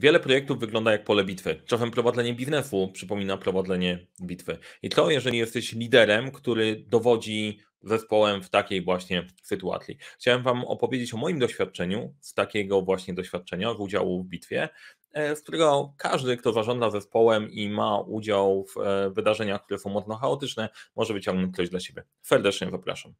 Wiele projektów wygląda jak pole bitwy. Czasem prowadzenie biznesu przypomina prowadzenie bitwy. I to, jeżeli jesteś liderem, który dowodzi zespołem w takiej właśnie sytuacji. Chciałem Wam opowiedzieć o moim doświadczeniu, z takiego właśnie doświadczenia, z udziału w bitwie, e, z którego każdy, kto zarządza zespołem i ma udział w e, wydarzeniach, które są mocno chaotyczne, może wyciągnąć coś dla siebie. Serdecznie zapraszam.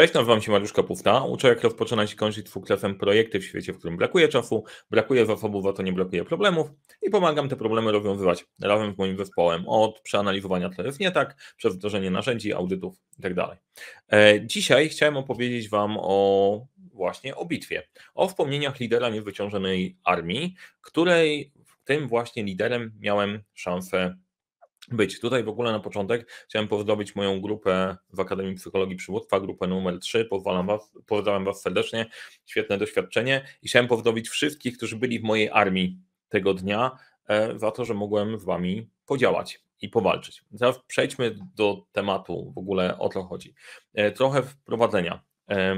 Cześć, nazywam się Mariusz Kapówna. Uczę, jak rozpoczynać i kończyć sukcesem projekty w świecie, w którym brakuje czasu, brakuje zasobów, a to nie brakuje problemów i pomagam te problemy rozwiązywać razem z moim zespołem od przeanalizowania, co jest nie tak, przez wdrożenie narzędzi, audytów itd. Tak e, dzisiaj chciałem opowiedzieć Wam o właśnie o bitwie, o wspomnieniach lidera niewyciążonej armii, której tym właśnie liderem miałem szansę być. Tutaj w ogóle na początek chciałem pozdrowić moją grupę w Akademii Psychologii Przywództwa, grupę numer 3. Pozwalam was, pozdrawiam Was serdecznie, świetne doświadczenie i chciałem pozdrowić wszystkich, którzy byli w mojej armii tego dnia e, za to, że mogłem z Wami podziałać i powalczyć. Teraz przejdźmy do tematu w ogóle, o co chodzi. E, trochę wprowadzenia. E,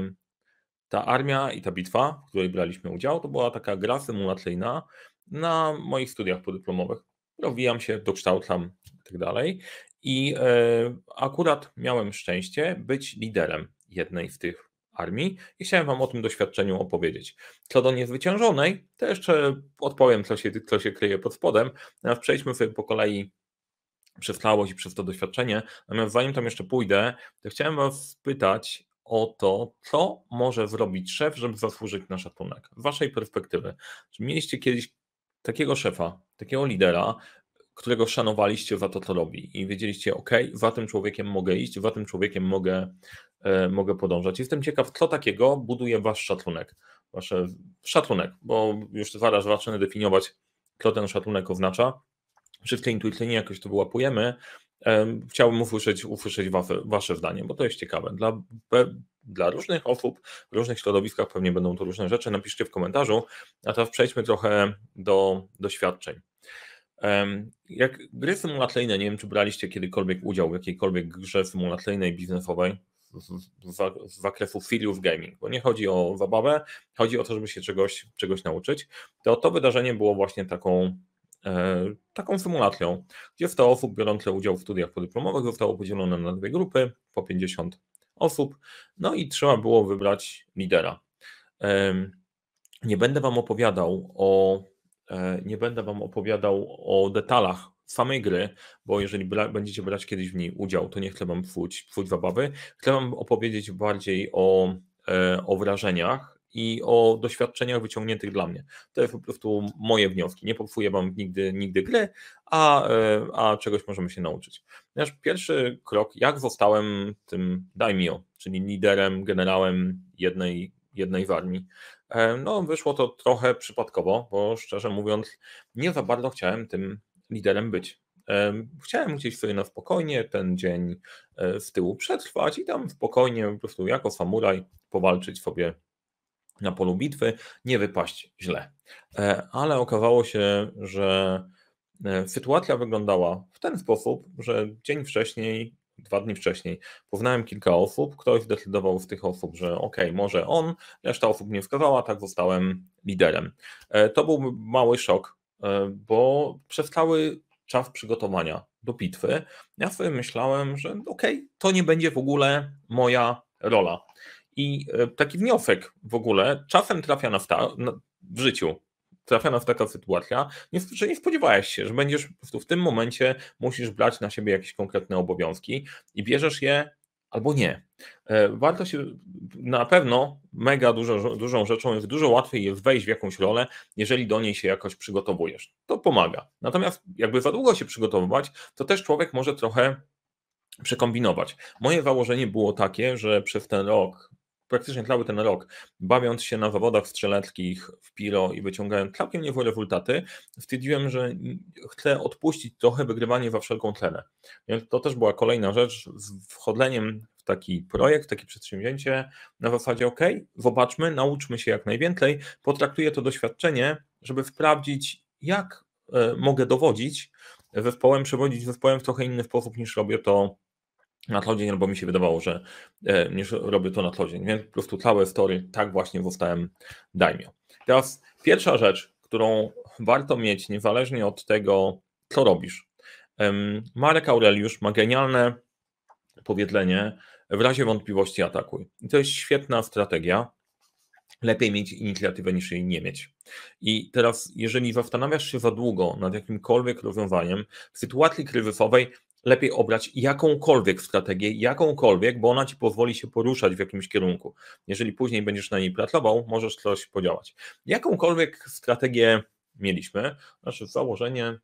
ta armia i ta bitwa, w której braliśmy udział, to była taka gra symulacyjna na moich studiach podyplomowych rozwijam się, dokształcam tak dalej. I e, akurat miałem szczęście być liderem jednej z tych armii i chciałem Wam o tym doświadczeniu opowiedzieć. Co do niezwyciężonej, to jeszcze odpowiem, co się, co się kryje pod spodem. Natomiast przejdźmy sobie po kolei przez całość i przez to doświadczenie. Natomiast zanim tam jeszcze pójdę, to chciałem Was spytać o to, co może zrobić szef, żeby zasłużyć na szacunek. Z Waszej perspektywy, czy mieliście kiedyś takiego szefa, takiego lidera, którego szanowaliście za to, co robi i wiedzieliście, ok, za tym człowiekiem mogę iść, za tym człowiekiem mogę, e, mogę podążać. Jestem ciekaw, co takiego buduje wasz szacunek, wasze szacunek, bo już zaraz zacznę definiować, co ten szacunek oznacza. Wszyscy intuicyjnie jakoś to wyłapujemy. E, chciałbym usłyszeć, usłyszeć wasze, wasze zdanie, bo to jest ciekawe. Dla, dla różnych osób, w różnych środowiskach pewnie będą to różne rzeczy. Napiszcie w komentarzu. A teraz przejdźmy trochę do doświadczeń. Jak gry symulacyjne, nie wiem, czy braliście kiedykolwiek udział w jakiejkolwiek grze symulacyjnej, biznesowej z, z zakresu Filiów Gaming, bo nie chodzi o zabawę, chodzi o to, żeby się czegoś, czegoś nauczyć. To, to wydarzenie było właśnie taką, e, taką symulacją, gdzie 100 osób biorących udział w studiach podyplomowych zostało podzielone na dwie grupy, po 50 osób, no i trzeba było wybrać lidera. E, nie będę Wam opowiadał o E, nie będę Wam opowiadał o detalach samej gry, bo jeżeli bra będziecie brać kiedyś w niej udział, to nie chcę Wam pfuć, wabawy. w Chcę Wam opowiedzieć bardziej o, e, o wrażeniach i o doświadczeniach wyciągniętych dla mnie. To jest po prostu moje wnioski. Nie popsuję Wam nigdy, nigdy gry, a, e, a czegoś możemy się nauczyć. Nasz pierwszy krok, jak zostałem tym daimyo, czyli liderem, generałem jednej, jednej w armii. No, wyszło to trochę przypadkowo, bo szczerze mówiąc, nie za bardzo chciałem tym liderem być. Chciałem gdzieś sobie na spokojnie ten dzień e, z tyłu przetrwać i tam spokojnie po prostu jako samuraj powalczyć sobie na polu bitwy, nie wypaść źle. E, ale okazało się, że e, sytuacja wyglądała w ten sposób, że dzień wcześniej dwa dni wcześniej, poznałem kilka osób, ktoś zdecydował z tych osób, że ok, może on, reszta osób nie wskazała, tak zostałem liderem. E, to był mały szok, e, bo przez cały czas przygotowania do bitwy ja sobie myślałem, że ok, to nie będzie w ogóle moja rola. I e, taki wniosek w ogóle czasem trafia na, w życiu, trafia nas taka sytuacja, nie, że nie spodziewałeś się, że będziesz po prostu w tym momencie musisz brać na siebie jakieś konkretne obowiązki i bierzesz je albo nie. E, warto się, na pewno mega dużo, dużą rzeczą jest, dużo łatwiej jest wejść w jakąś rolę, jeżeli do niej się jakoś przygotowujesz. To pomaga. Natomiast jakby za długo się przygotowywać, to też człowiek może trochę przekombinować. Moje założenie było takie, że przez ten rok praktycznie cały ten rok, bawiąc się na zawodach strzeleckich w Piro i wyciągając całkiem niewłe rezultaty, stwierdziłem, że chcę odpuścić trochę wygrywanie za wszelką cenę. Więc to też była kolejna rzecz z wchodzeniem w taki projekt, takie przedsięwzięcie na zasadzie OK, zobaczmy, nauczmy się jak najwięcej, potraktuję to doświadczenie, żeby sprawdzić, jak e, mogę dowodzić zespołem, przewodzić zespołem w trochę inny sposób niż robię to na co dzień, bo mi się wydawało, że e, niż robię to na co dzień. Więc po prostu całe story, tak właśnie zostałem daimio. Teraz pierwsza rzecz, którą warto mieć, niezależnie od tego, co robisz. Marek Aureliusz ma genialne powiedzenie, w razie wątpliwości atakuj. I to jest świetna strategia. Lepiej mieć inicjatywę niż jej nie mieć. I teraz, jeżeli zastanawiasz się za długo nad jakimkolwiek rozwiązaniem, w sytuacji kryzysowej lepiej obrać jakąkolwiek strategię, jakąkolwiek, bo ona ci pozwoli się poruszać w jakimś kierunku. Jeżeli później będziesz na niej pracował, możesz coś podziałać. Jakąkolwiek strategię mieliśmy, znaczy założenie,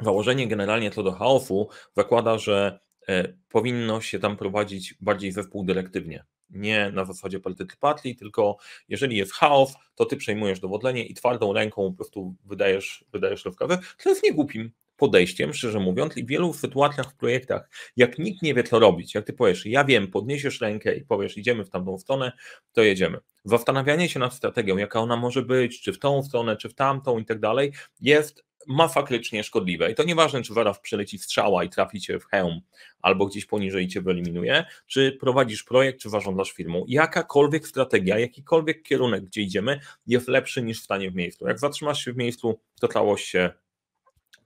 założenie generalnie co do chaosu zakłada, że e, powinno się tam prowadzić bardziej zespół dyrektywnie. Nie na zasadzie partycypacji, tylko jeżeli jest chaos, to ty przejmujesz dowodzenie i twardą ręką po prostu wydajesz, wydajesz rozkazy, co jest niegłupim podejściem, szczerze mówiąc, i w wielu sytuacjach w projektach, jak nikt nie wie, co robić, jak ty powiesz, ja wiem, podniesiesz rękę i powiesz, idziemy w tamtą stronę, to jedziemy. Zastanawianie się nad strategią, jaka ona może być, czy w tą stronę, czy w tamtą i tak dalej, jest masakrycznie szkodliwe. I to nieważne, czy zaraz przeleci strzała i trafi cię w hełm, albo gdzieś poniżej cię wyeliminuje, czy prowadzisz projekt, czy zarządzasz firmą. Jakakolwiek strategia, jakikolwiek kierunek, gdzie idziemy, jest lepszy niż stanie w miejscu. Jak zatrzymasz się w miejscu, to całość się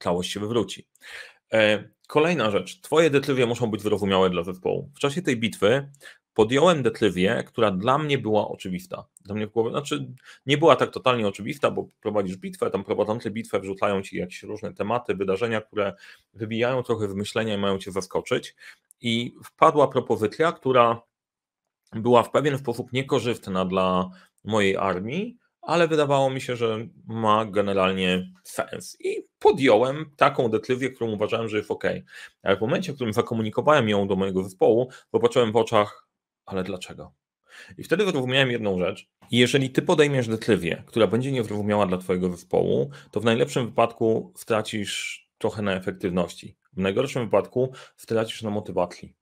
całość się wywróci. E, kolejna rzecz. Twoje detliwie muszą być zrozumiałe dla zespołu. W czasie tej bitwy podjąłem detliwie, która dla mnie była oczywista. Dla mnie w głowie, znaczy nie była tak totalnie oczywista, bo prowadzisz bitwę, tam prowadzący bitwę wrzucają ci jakieś różne tematy, wydarzenia, które wybijają trochę w myślenia i mają cię zaskoczyć. I wpadła propozycja, która była w pewien sposób niekorzystna dla mojej armii, ale wydawało mi się, że ma generalnie sens. I podjąłem taką decyzję, którą uważałem, że jest ok. Ale w momencie, w którym zakomunikowałem ją do mojego zespołu, zobaczyłem w oczach, ale dlaczego? I wtedy zrozumiałem jedną rzecz. Jeżeli ty podejmiesz decyzję, która będzie niezrozumiała dla twojego zespołu, to w najlepszym wypadku stracisz trochę na efektywności. W najgorszym wypadku stracisz na motywacji,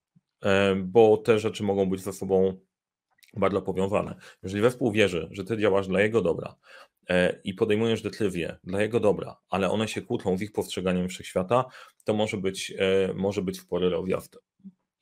e, bo te rzeczy mogą być ze sobą bardzo powiązane. Jeżeli wespół wierzy, że ty działasz dla jego dobra e, i podejmujesz decyzje dla jego dobra, ale one się kłócą z ich postrzeganiem wszechświata, to może być, e, może być w porę rozjazd.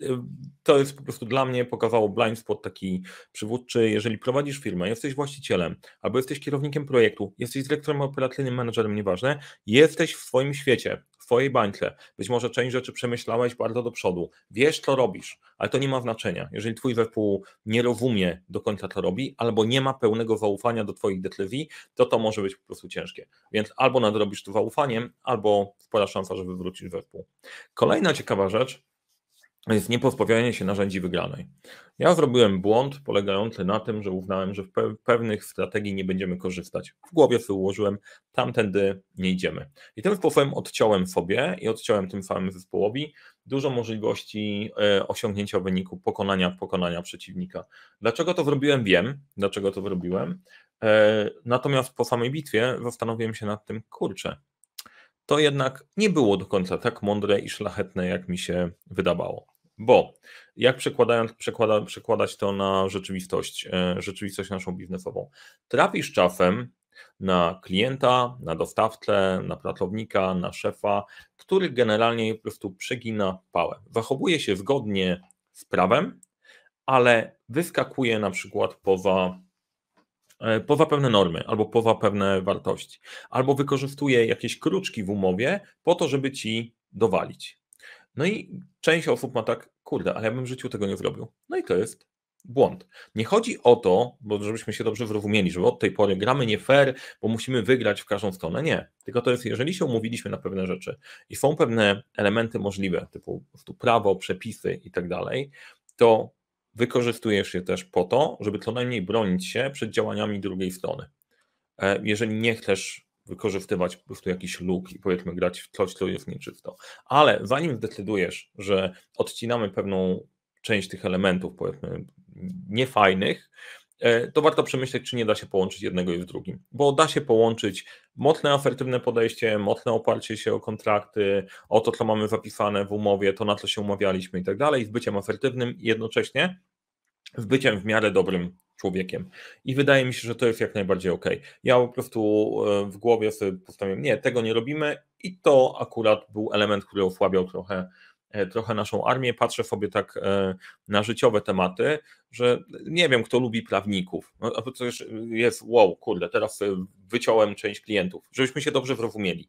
E, to jest po prostu dla mnie pokazało blind spot taki przywódczy. Jeżeli prowadzisz firmę, jesteś właścicielem albo jesteś kierownikiem projektu, jesteś dyrektorem operacyjnym, menedżerem, nieważne, jesteś w swoim świecie, twojej bańce. Być może część rzeczy przemyślałeś bardzo do przodu. Wiesz, co robisz, ale to nie ma znaczenia. Jeżeli twój wepół nie rozumie do końca, co robi, albo nie ma pełnego zaufania do twoich decyzji, to to może być po prostu ciężkie. Więc albo nadrobisz to zaufaniem, albo spora szansa, żeby wrócić wepół. Kolejna ciekawa rzecz, jest niepozbawianie się narzędzi wygranej. Ja zrobiłem błąd polegający na tym, że uznałem, że w pe pewnych strategii nie będziemy korzystać. W głowie sobie ułożyłem, tamtędy nie idziemy. I tym sposobem odciąłem sobie i odciąłem tym samym zespołowi dużo możliwości e, osiągnięcia wyniku, pokonania, pokonania przeciwnika. Dlaczego to zrobiłem? Wiem, dlaczego to zrobiłem. E, natomiast po samej bitwie zastanowiłem się nad tym, kurczę, to jednak nie było do końca tak mądre i szlachetne, jak mi się wydawało. Bo jak przekładając, przekłada, przekładać to na rzeczywistość, e, rzeczywistość naszą biznesową? Trafisz czasem na klienta, na dostawcę, na pracownika, na szefa, który generalnie po prostu przegina pałę. Zachowuje się zgodnie z prawem, ale wyskakuje na przykład poza e, poza pewne normy albo poza pewne wartości, albo wykorzystuje jakieś kruczki w umowie po to, żeby ci dowalić. No i część osób ma tak kurde, ale ja bym w życiu tego nie zrobił. No i to jest błąd. Nie chodzi o to, bo żebyśmy się dobrze zrozumieli, że od tej pory gramy nie fair, bo musimy wygrać w każdą stronę. Nie. Tylko to jest, jeżeli się umówiliśmy na pewne rzeczy i są pewne elementy możliwe, typu prawo, przepisy i tak dalej, to wykorzystujesz je też po to, żeby co najmniej bronić się przed działaniami drugiej strony. E, jeżeli nie chcesz wykorzystywać po prostu jakiś luk i powiedzmy grać w coś, co jest nieczysto. Ale zanim zdecydujesz, że odcinamy pewną część tych elementów, powiedzmy, niefajnych, e, to warto przemyśleć, czy nie da się połączyć jednego i w drugim, bo da się połączyć mocne ofertywne podejście, mocne oparcie się o kontrakty, o to, co mamy zapisane w umowie, to na co się umawialiśmy i tak dalej, z byciem ofertywnym i jednocześnie z byciem w miarę dobrym człowiekiem. I wydaje mi się, że to jest jak najbardziej ok. Ja po prostu e, w głowie sobie postawiłem, nie, tego nie robimy i to akurat był element, który osłabiał trochę, e, trochę naszą armię. Patrzę sobie tak e, na życiowe tematy, że nie wiem, kto lubi prawników. No, a to jest wow, kurde, teraz wyciąłem część klientów, żebyśmy się dobrze zrozumieli.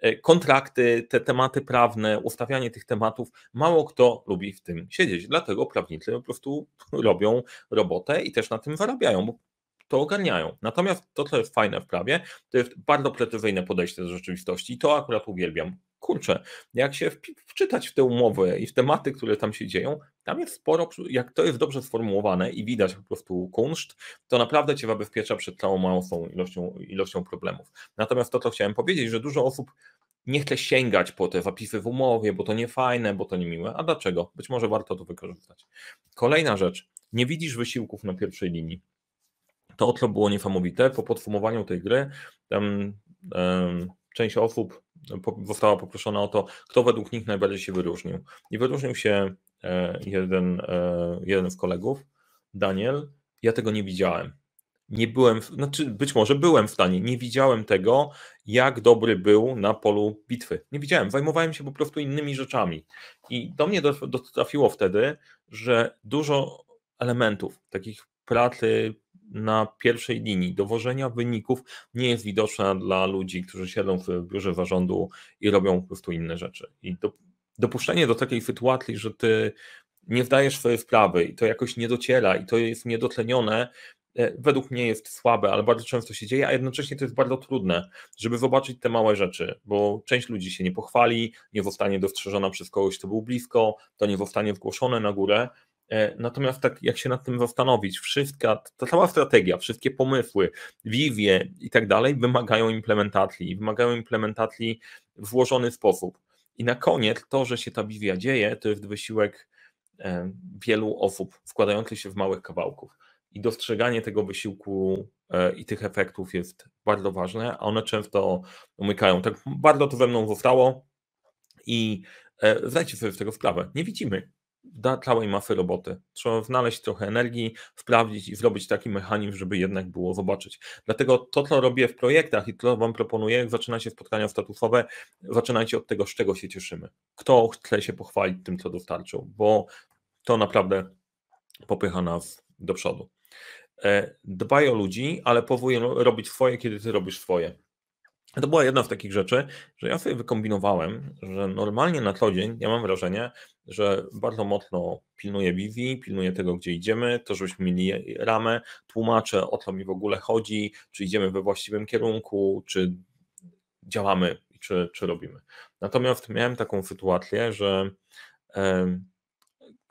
E, kontrakty, te tematy prawne, ustawianie tych tematów, mało kto lubi w tym siedzieć. Dlatego prawnicy po prostu robią robotę i też na tym zarabiają, bo to ogarniają. Natomiast to, co jest fajne w prawie, to jest bardzo precyzyjne podejście do rzeczywistości i to akurat uwielbiam kurczę, jak się wczytać w te umowy i w tematy, które tam się dzieją, tam jest sporo, jak to jest dobrze sformułowane i widać po prostu kunszt, to naprawdę Cię zabezpiecza przed całą małą ilością, ilością problemów. Natomiast to, co chciałem powiedzieć, że dużo osób nie chce sięgać po te zapisy w umowie, bo to nie fajne, bo to niemiłe. A dlaczego? Być może warto to wykorzystać. Kolejna rzecz. Nie widzisz wysiłków na pierwszej linii. To, co było niesamowite, po podsumowaniu tej gry, tam um, część osób została poproszona o to, kto według nich najbardziej się wyróżnił. I wyróżnił się e, jeden, e, jeden z kolegów, Daniel. Ja tego nie widziałem. Nie byłem, znaczy być może byłem w stanie, nie widziałem tego, jak dobry był na polu bitwy. Nie widziałem, zajmowałem się po prostu innymi rzeczami. I do mnie dotrafiło wtedy, że dużo elementów takich pracy na pierwszej linii dowożenia wyników nie jest widoczna dla ludzi, którzy siedzą w biurze zarządu i robią po prostu inne rzeczy. I dopuszczenie do takiej sytuacji, że ty nie zdajesz sobie sprawy i to jakoś nie dociera i to jest niedotlenione, e, według mnie jest słabe, ale bardzo często się dzieje, a jednocześnie to jest bardzo trudne, żeby zobaczyć te małe rzeczy, bo część ludzi się nie pochwali, nie zostanie dostrzeżona przez kogoś, kto był blisko, to nie zostanie zgłoszone na górę, E, natomiast tak jak się nad tym zastanowić, wszystka, ta cała strategia, wszystkie pomysły, wizje i tak dalej wymagają implementacji, wymagają implementacji w złożony sposób. I na koniec to, że się ta wizja dzieje, to jest wysiłek e, wielu osób składających się w małych kawałków. I dostrzeganie tego wysiłku e, i tych efektów jest bardzo ważne, a one często umykają. Tak bardzo to we mną zostało i zdajcie sobie z tego sprawę. Nie widzimy da całej mafy roboty. Trzeba znaleźć trochę energii, sprawdzić i zrobić taki mechanizm, żeby jednak było zobaczyć. Dlatego to, co robię w projektach i co Wam proponuję, jak zaczynacie spotkania statusowe, zaczynajcie od tego, z czego się cieszymy. Kto chce się pochwalić tym, co dostarczył, bo to naprawdę popycha nas do przodu. E, dbaj o ludzi, ale powój robić swoje, kiedy Ty robisz swoje. To była jedna z takich rzeczy, że ja sobie wykombinowałem, że normalnie na co dzień, ja mam wrażenie, że bardzo mocno pilnuję wizji, pilnuję tego, gdzie idziemy, to żebyśmy mieli ramę, tłumaczę o co mi w ogóle chodzi, czy idziemy we właściwym kierunku, czy działamy, czy, czy robimy. Natomiast miałem taką sytuację, że e,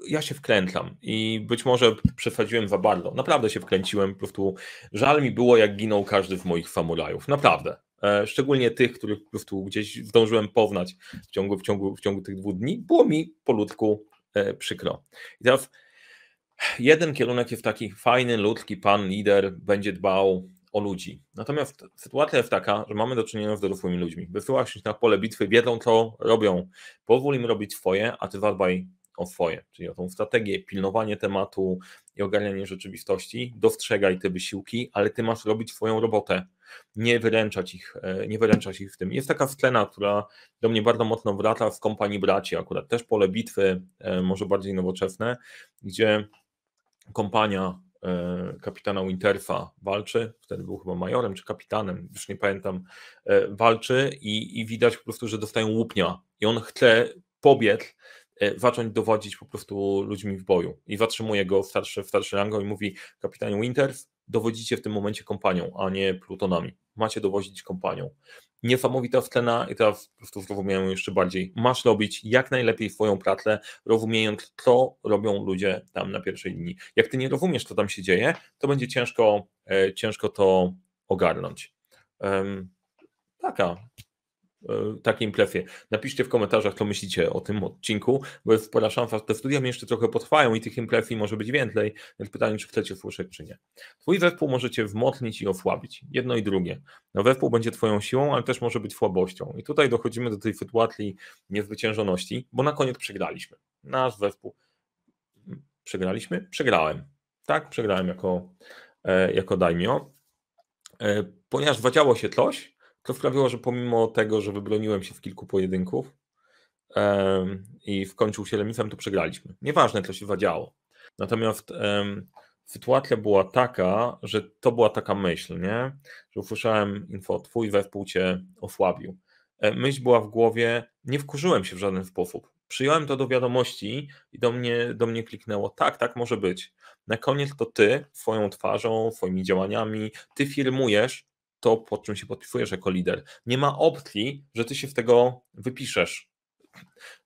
ja się wkrętlam i być może przesadziłem za bardzo. Naprawdę się wkręciłem, po prostu żal mi było, jak ginął każdy z moich samurajów. Naprawdę. E, szczególnie tych, których prostu gdzieś zdążyłem poznać w ciągu, w ciągu, w ciągu tych dwóch dni, było mi polutku e, przykro. I teraz jeden kierunek jest taki fajny, ludzki pan, lider będzie dbał o ludzi. Natomiast sytuacja jest taka, że mamy do czynienia z dorosłymi ludźmi. Wysyłasz ich na pole bitwy, wiedzą co robią. Pozwól im robić swoje, a ty zadbaj o swoje, czyli o tą strategię, pilnowanie tematu i ogarnianie rzeczywistości. Dostrzegaj te wysiłki, ale ty masz robić swoją robotę, nie wyręczać ich, e, nie wyręczać ich w tym. Jest taka scena, która do mnie bardzo mocno wraca z kompanii braci, akurat też pole bitwy, e, może bardziej nowoczesne, gdzie kompania e, kapitana Winterfa walczy, wtedy był chyba majorem czy kapitanem, już nie pamiętam, walczy i, i widać po prostu, że dostają łupnia i on chce pobiec Y, zacząć dowodzić po prostu ludźmi w boju. I zatrzymuje go starszy, starszy rango i mówi, kapitanie Winters, dowodzicie w tym momencie kompanią, a nie plutonami. Macie dowodzić kompanią. Niesamowita scena i teraz po prostu zrozumiałem jeszcze bardziej. Masz robić jak najlepiej swoją pracę, rozumiejąc, co robią ludzie tam na pierwszej linii. Jak ty nie rozumiesz, co tam się dzieje, to będzie ciężko, e, ciężko to ogarnąć. Um, taka takim plefie. Napiszcie w komentarzach, co myślicie o tym odcinku, bo jest spora szansa, że te studia mi jeszcze trochę potrwają i tych implefii może być więcej, więc pytanie, czy chcecie słyszeć, czy nie. Twój zespół możecie wzmocnić i osłabić, jedno i drugie. No, zespół będzie twoją siłą, ale też może być słabością. I tutaj dochodzimy do tej sytuacji niezwyciężoności, bo na koniec przegraliśmy. Nasz zespół przegraliśmy? Przegrałem. Tak, przegrałem jako, e, jako dajmio e, Ponieważ zadziało się coś, to sprawiło, że pomimo tego, że wybroniłem się w kilku pojedynków yy, i wkończył się remisem, to przegraliśmy. Nieważne, co się wadziało. Natomiast yy, sytuacja była taka, że to była taka myśl, nie? że usłyszałem info, twój wespół cię osłabił. E, myśl była w głowie, nie wkurzyłem się w żaden sposób. Przyjąłem to do wiadomości i do mnie, do mnie kliknęło, tak, tak może być. Na koniec to ty swoją twarzą, swoimi działaniami, ty firmujesz to, pod czym się podpisujesz jako lider. Nie ma opcji, że ty się w tego wypiszesz.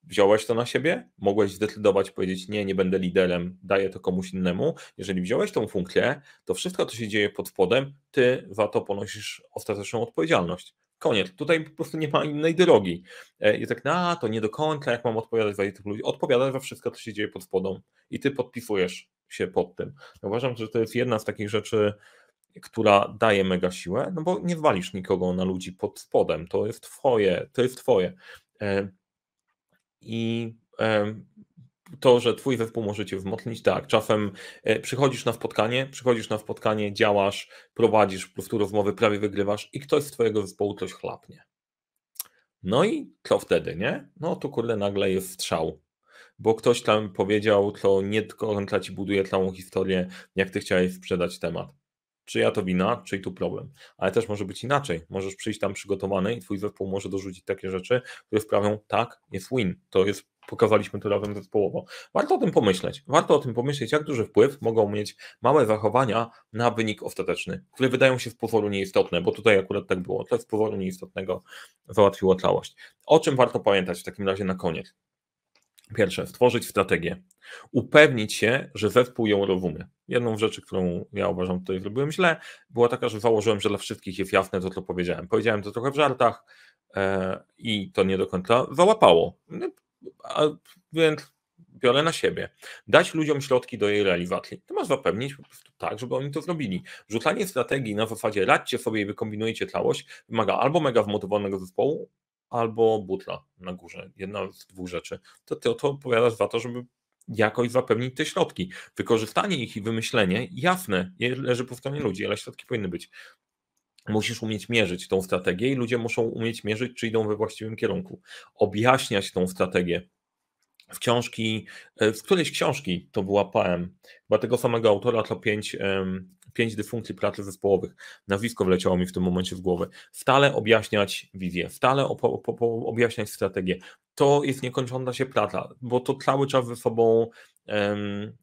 Wziąłeś to na siebie, mogłeś zdecydować, powiedzieć: Nie, nie będę liderem, daję to komuś innemu. Jeżeli wziąłeś tą funkcję, to wszystko, co się dzieje pod spodem, ty za to ponosisz ostateczną odpowiedzialność. Koniec. Tutaj po prostu nie ma innej drogi. E, I tak, na no, to nie do końca, jak mam odpowiadać za tych ludzi. Odpowiadasz za wszystko, co się dzieje pod spodem i ty podpisujesz się pod tym. Uważam, że to jest jedna z takich rzeczy, która daje mega siłę, no bo nie walisz nikogo na ludzi pod spodem, to jest twoje, to jest twoje. E, I e, to, że twój wespół możecie wzmocnić, tak, czasem e, przychodzisz na spotkanie, przychodzisz na spotkanie, działasz, prowadzisz po prostu rozmowy, prawie wygrywasz i ktoś z twojego zespołu coś chlapnie. No i co wtedy, nie? No to kurde nagle jest strzał, bo ktoś tam powiedział, co nie tylko ci buduje całą historię, jak ty chciałeś sprzedać temat czyja to wina, czyj tu problem. Ale też może być inaczej. Możesz przyjść tam przygotowany i twój zespół może dorzucić takie rzeczy, które sprawią, tak, jest win. To jest, pokazaliśmy to razem zespołowo. Warto o tym pomyśleć. Warto o tym pomyśleć, jak duży wpływ mogą mieć małe zachowania na wynik ostateczny, które wydają się z pozoru nieistotne, bo tutaj akurat tak było. To z pozoru nieistotnego załatwiło całość. O czym warto pamiętać w takim razie na koniec? Pierwsze, stworzyć strategię. Upewnić się, że zespół ją rozumie. Jedną z rzeczy, którą ja uważam tutaj zrobiłem źle, była taka, że założyłem, że dla wszystkich jest jasne to, co powiedziałem. Powiedziałem to trochę w żartach e, i to nie do końca załapało. No, a, więc biorę na siebie. Dać ludziom środki do jej realizacji. To masz zapewnić po prostu tak, żeby oni to zrobili. Rzucanie strategii na zasadzie radźcie sobie i wykombinujecie całość wymaga albo mega wmotywowanego zespołu, albo butla na górze, jedna z dwóch rzeczy, to ty o to odpowiadasz za to, żeby jakoś zapewnić te środki. Wykorzystanie ich i wymyślenie, jasne, leży po stronie ludzi, ale środki powinny być. Musisz umieć mierzyć tą strategię i ludzie muszą umieć mierzyć, czy idą we właściwym kierunku. Objaśniać tą strategię w książki, e, w którejś książki to była poem, chyba tego samego autora, to pięć, pięć dysfunkcji pracy zespołowych. Nazwisko wleciało mi w tym momencie w głowę. Stale objaśniać wizję, stale objaśniać strategię. To jest niekończąca się praca, bo to cały czas ze sobą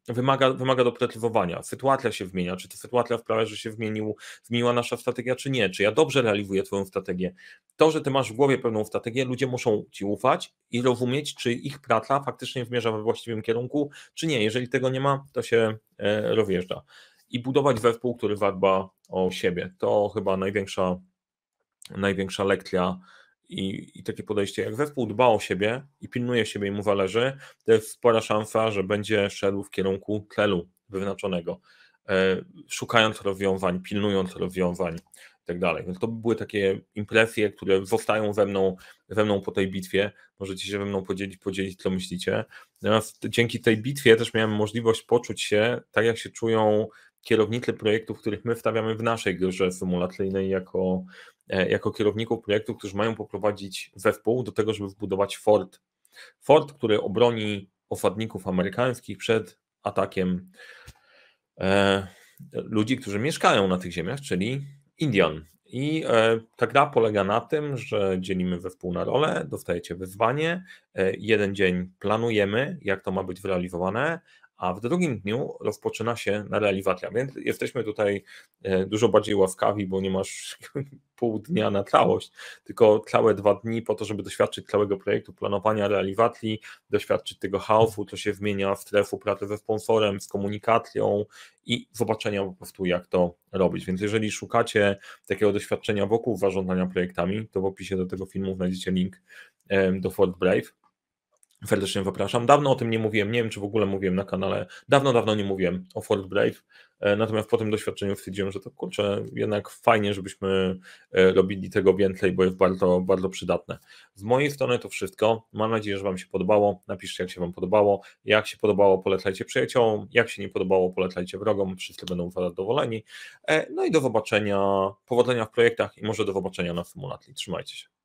wymaga, wymaga dopretliwowania. Sytuacja się zmienia, czy ta sytuacja wprawia, że się zmienił zmieniła nasza strategia, czy nie, czy ja dobrze realizuję Twoją strategię. To, że Ty masz w głowie pewną strategię, ludzie muszą Ci ufać i rozumieć, czy ich praca faktycznie zmierza we właściwym kierunku, czy nie. Jeżeli tego nie ma, to się e, rozjeżdża. I budować wespół, który zadba o siebie. To chyba największa, największa lekcja i, i takie podejście, jak zespół dba o siebie i pilnuje siebie i mu zależy, to jest spora szansa, że będzie szedł w kierunku celu wyznaczonego, e, szukając rozwiązań, pilnując rozwiązań tak dalej. Więc to były takie impresje, które zostają ze mną, ze mną po tej bitwie. Możecie się ze mną podzielić, podzielić co myślicie. Natomiast dzięki tej bitwie też miałem możliwość poczuć się tak, jak się czują kierownicy projektów, których my wstawiamy w naszej grze symulacyjnej jako, E, jako kierowników projektu, którzy mają poprowadzić zespół do tego, żeby wbudować fort. Fort, który obroni osadników amerykańskich przed atakiem e, ludzi, którzy mieszkają na tych ziemiach, czyli Indian. I e, ta gra polega na tym, że dzielimy zespół na role, dostajecie wyzwanie, e, jeden dzień planujemy, jak to ma być zrealizowane, a w drugim dniu rozpoczyna się realizacja, więc jesteśmy tutaj e, dużo bardziej łaskawi, bo nie masz pół dnia na całość, tylko całe dwa dni po to, żeby doświadczyć całego projektu, planowania realizacji, doświadczyć tego chaosu, co się zmienia w strefu pracy ze sponsorem, z komunikacją i zobaczenia po prostu, jak to robić. Więc jeżeli szukacie takiego doświadczenia wokół zarządzania projektami, to w opisie do tego filmu znajdziecie link e, do Fort Brave Serdecznie zapraszam. Dawno o tym nie mówiłem, nie wiem czy w ogóle mówiłem na kanale, dawno, dawno nie mówiłem o Fort Brave, e, natomiast po tym doświadczeniu stwierdziłem, że to kurczę, jednak fajnie, żebyśmy e, robili tego więcej, bo jest bardzo, bardzo przydatne. Z mojej strony to wszystko, mam nadzieję, że Wam się podobało, napiszcie jak się Wam podobało, jak się podobało polecajcie przyjaciołom, jak się nie podobało polecajcie wrogom, wszyscy będą zadowoleni, e, no i do zobaczenia, powodzenia w projektach i może do zobaczenia na Symulatli, trzymajcie się.